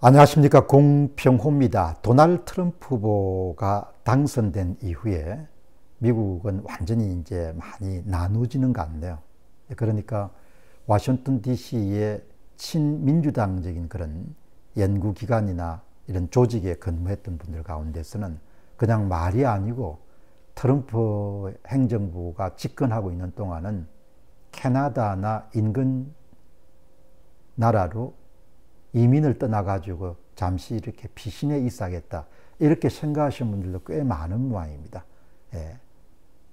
안녕하십니까 공평호입니다. 도널드 트럼프 후보가 당선된 이후에 미국은 완전히 이제 많이 나누지는 같네요. 그러니까 워싱턴 D.C.의 친민주당적인 그런 연구기관이나 이런 조직에 근무했던 분들 가운데서는 그냥 말이 아니고 트럼프 행정부가 집권하고 있는 동안은 캐나다나 인근 나라로 이민을 떠나가지고 잠시 이렇게 피신에 있어야겠다. 이렇게 생각하시는 분들도 꽤 많은 모양입니다. 예.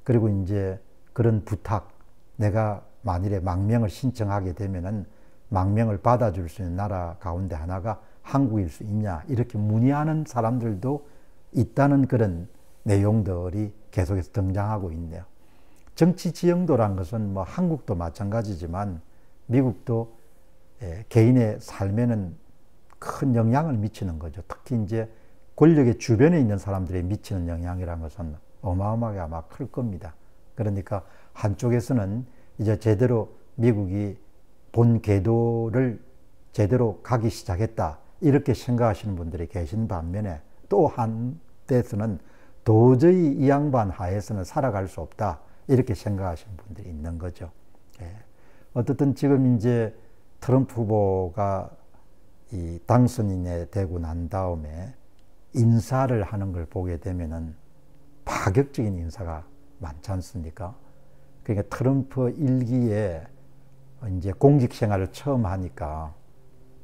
그리고 이제 그런 부탁, 내가 만일에 망명을 신청하게 되면은 망명을 받아줄 수 있는 나라 가운데 하나가 한국일 수 있냐, 이렇게 문의하는 사람들도 있다는 그런 내용들이 계속해서 등장하고 있네요. 정치 지형도란 것은 뭐 한국도 마찬가지지만 미국도 예, 개인의 삶에는 큰 영향을 미치는 거죠. 특히 이제 권력의 주변에 있는 사람들이 미치는 영향이라는 것은 어마어마하게 아마 클 겁니다. 그러니까 한쪽에서는 이제 제대로 미국이 본 궤도를 제대로 가기 시작했다. 이렇게 생각하시는 분들이 계신 반면에 또 한때에서는 도저히 이 양반 하에서는 살아갈 수 없다. 이렇게 생각하시는 분들이 있는 거죠. 예. 어쨌든 지금 이제 트럼프 후보가 이 당선인에 되고 난 다음에 인사를 하는 걸 보게 되면은 파격적인 인사가 많지 않습니까? 그러니까 트럼프 일기에 이제 공직 생활을 처음 하니까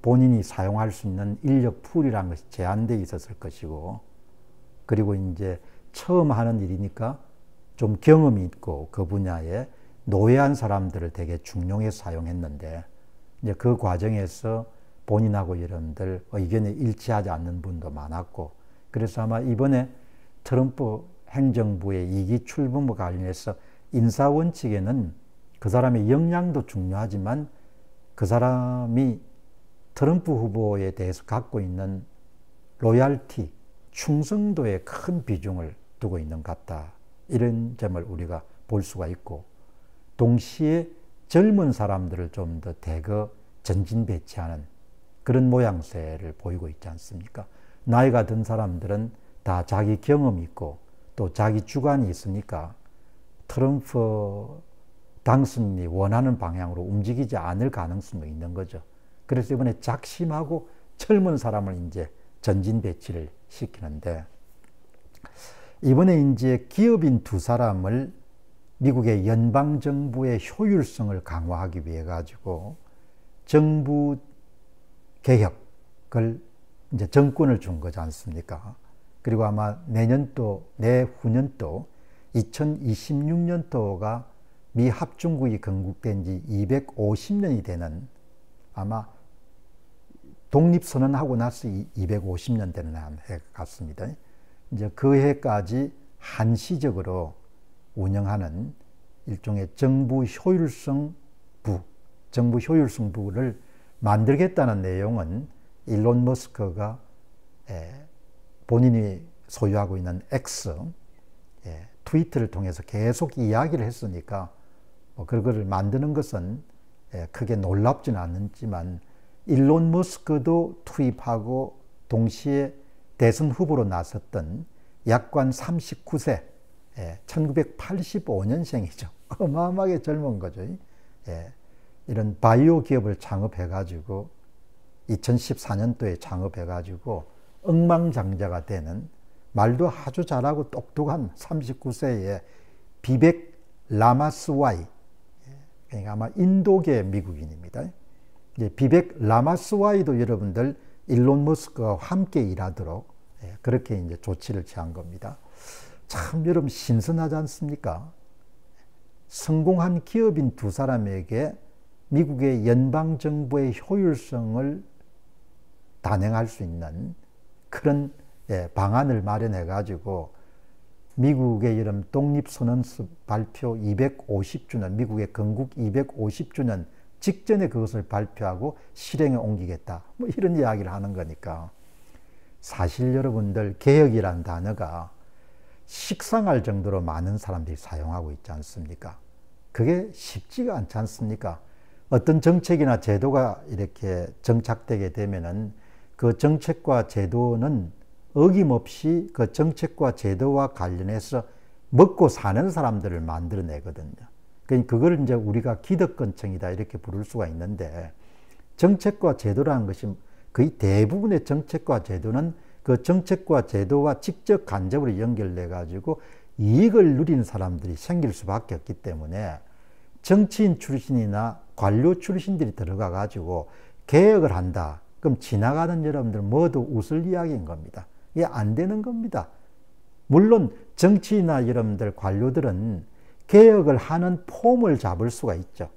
본인이 사용할 수 있는 인력 풀이라는 것이 제한되어 있었을 것이고 그리고 이제 처음 하는 일이니까 좀 경험이 있고 그 분야에 노예한 사람들을 되게 중용해 사용했는데 이제 그 과정에서 본인하고 여러분들 의견이 일치하지 않는 분도 많았고 그래서 아마 이번에 트럼프 행정부의 이기 출범과 관련해서 인사 원칙에는 그 사람의 역량도 중요하지만 그 사람이 트럼프 후보에 대해서 갖고 있는 로얄티, 충성도에 큰 비중을 두고 있는 것 같다. 이런 점을 우리가 볼 수가 있고 동시에 젊은 사람들을 좀 더 대거 전진 배치하는 그런 모양새를 보이고 있지 않습니까? 나이가 든 사람들은 다 자기 경험이 있고 또 자기 주관이 있으니까 트럼프 당선이 원하는 방향으로 움직이지 않을 가능성도 있는 거죠. 그래서 이번에 작심하고 젊은 사람을 이제 전진 배치를 시키는데 이번에 이제 기업인 두 사람을 미국의 연방 정부의 효율성을 강화하기 위해 가지고 정부 개혁을 이제 정권을 준 거지 않습니까? 그리고 아마 내년도 내후년도 2026년도가 미 합중국이 건국된 지 250년이 되는 아마 독립 선언하고 나서 250년 되는 해 같습니다. 이제 그 해까지 한시적으로 운영하는 일종의 정부 효율성부, 정부 효율성부를 만들겠다는 내용은 일론 머스크가 본인이 소유하고 있는 X, 트위터를 통해서 계속 이야기를 했으니까 뭐 그걸 만드는 것은 크게 놀랍지는 않지만 일론 머스크도 투입하고 동시에 대선 후보로 나섰던 약관 39세 예, 1985년생이죠. 어마어마하게 젊은 거죠. 예, 이런 바이오 기업을 창업해가지고 2014년도에 창업해가지고 억망장자가 되는 말도 아주 잘하고 똑똑한 39세의 비백 라마스와이 예, 그러니까 아마 인도계 미국인입니다. 비백 라마스와이도 여러분들 일론 머스크와 함께 일하도록 예, 그렇게 이제 조치를 취한 겁니다. 참 여러분 신선하지 않습니까? 성공한 기업인 두 사람에게 미국의 연방정부의 효율성을 단행할 수 있는 그런 예, 방안을 마련해 가지고 미국의 이런 독립선언서 발표 250주년, 미국의 건국 250주년 직전에 그것을 발표하고 실행에 옮기겠다. 뭐 이런 이야기를 하는 거니까. 사실 여러분들 개혁이란 단어가 식상할 정도로 많은 사람들이 사용하고 있지 않습니까? 그게 쉽지가 않지 않습니까? 어떤 정책이나 제도가 이렇게 정착되게 되면은 그 정책과 제도는 어김없이 그 정책과 제도와 관련해서 먹고 사는 사람들을 만들어내거든요. 그러니까 그걸 이제 우리가 기득권층이다 이렇게 부를 수가 있는데 정책과 제도라는 것이 거의 대부분의 정책과 제도는 그 정책과 제도와 직접 간접으로 연결돼 가지고 이익을 누리는 사람들이 생길 수밖에 없기 때문에 정치인 출신이나 관료 출신들이 들어가 가지고 개혁을 한다. 그럼 지나가는 여러분들 모두 웃을 이야기인 겁니다. 이게 안 되는 겁니다. 물론 정치인이나 여러분들 관료들은 개혁을 하는 폼을 잡을 수가 있죠.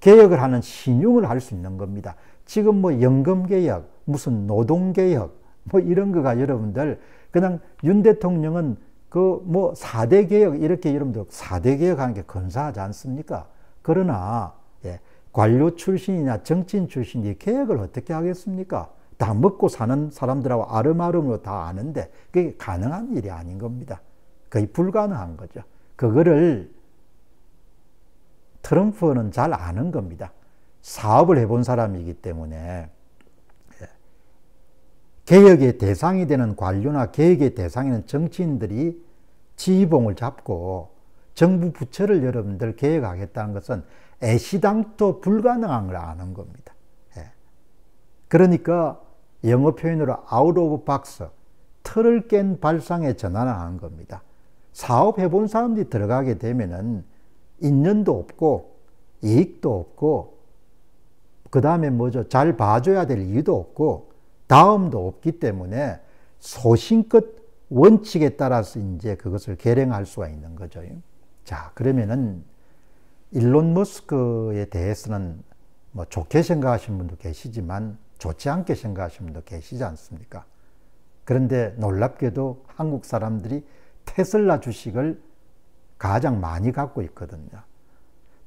개혁을 하는 신용을 할 수 있는 겁니다. 지금 뭐 연금개혁, 무슨 노동개혁, 뭐 이런 거가 여러분들 그냥 윤 대통령은 그 뭐 4대 개혁 이렇게 여러분들 4대 개혁하는 게 근사하지 않습니까? 그러나 예, 관료 출신이나 정치인 출신이 개혁을 어떻게 하겠습니까? 다 먹고 사는 사람들하고 아름아름으로 다 아는데 그게 가능한 일이 아닌 겁니다. 거의 불가능한 거죠. 그거를 트럼프는 잘 아는 겁니다. 사업을 해본 사람이기 때문에 개혁의 대상이 되는 관료나 개혁의 대상에는 정치인들이 지휘봉을 잡고 정부 부처를 여러분들 개혁하겠다는 것은 애시당토 불가능한 걸 아는 겁니다. 예. 그러니까 영어 표현으로 out of box, 틀을 깬 발상에 전환하는 겁니다. 사업해본 사람들이 들어가게 되면은 인연도 없고 이익도 없고 그 다음에 뭐죠? 잘 봐줘야 될 이유도 없고 다음도 없기 때문에 소신껏 원칙에 따라서 이제 그것을 계량할 수가 있는 거죠. 자, 그러면은 일론 머스크에 대해서는 뭐 좋게 생각하시 분도 계시지만 좋지 않게 생각하시 분도 계시지 않습니까? 그런데 놀랍게도 한국 사람들이 테슬라 주식을 가장 많이 갖고 있거든요.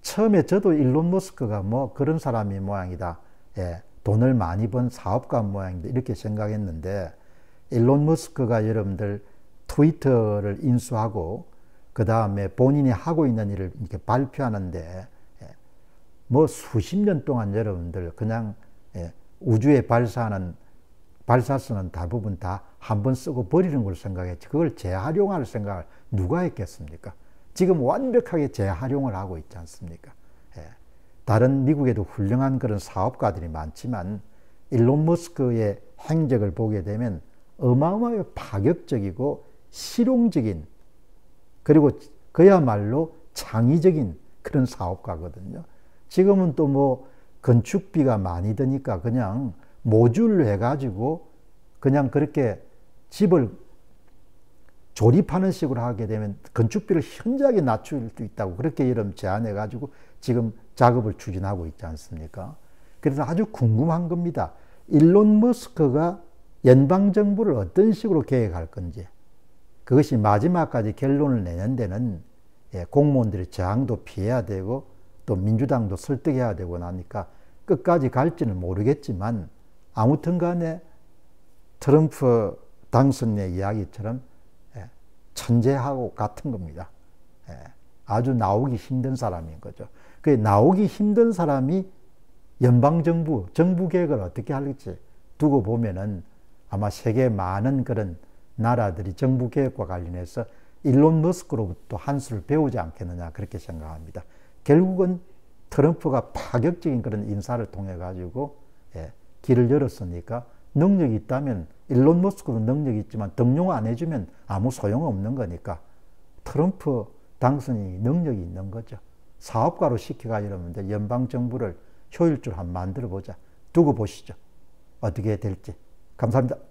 처음에 저도 일론 머스크가 뭐 그런 사람이 모양이다. 예, 돈을 많이 번 사업가 모양인데 이렇게 생각했는데 일론 머스크가 여러분들 트위터를 인수하고 그 다음에 본인이 하고 있는 일을 이렇게 발표하는데 예, 뭐 수십 년 동안 여러분들 그냥 예, 우주에 발사하는 발사선은 대부분 다 한 번 쓰고 버리는 걸 생각했지 그걸 재활용할 생각을 누가 했겠습니까? 지금 완벽하게 재활용을 하고 있지 않습니까? 다른 미국에도 훌륭한 그런 사업가들이 많지만 일론 머스크의 행적을 보게 되면 어마어마하게 파격적이고 실용적인 그리고 그야말로 창의적인 그런 사업가거든요. 지금은 또 뭐 건축비가 많이 드니까 그냥 모듈 로 해가지고 그냥 그렇게 집을 조립하는 식으로 하게 되면 건축비를 현저하게 낮출 수 있다고 그렇게 여름 제안해 가지고 지금 작업을 추진하고 있지 않습니까? 그래서 아주 궁금한 겁니다. 일론 머스크가 연방 정부를 어떤 식으로 계획할 건지 그것이 마지막까지 결론을 내는 데는 예, 공무원들의 저항도 피해야 되고 또 민주당도 설득해야 되고 나니까 끝까지 갈지는 모르겠지만 아무튼 간에 트럼프 당선의 이야기처럼 천재하고 같은 겁니다. 예, 아주 나오기 힘든 사람인 거죠. 그 나오기 힘든 사람이 연방정부, 정부 계획을 어떻게 할지 두고 보면은 아마 세계 많은 그런 나라들이 정부 계획과 관련해서 일론 머스크로부터 한 수를 배우지 않겠느냐 그렇게 생각합니다. 결국은 트럼프가 파격적인 그런 인사를 통해 가지고 예, 길을 열었으니까 능력이 있다면 일론 머스크도 능력이 있지만 등용 안 해주면 아무 소용없는 거니까 트럼프 당선이 능력이 있는 거죠. 사업가로 시켜가 이러면 돼. 연방정부를 효율적으로 한번 만들어 보자. 두고 보시죠. 어떻게 될지. 감사합니다.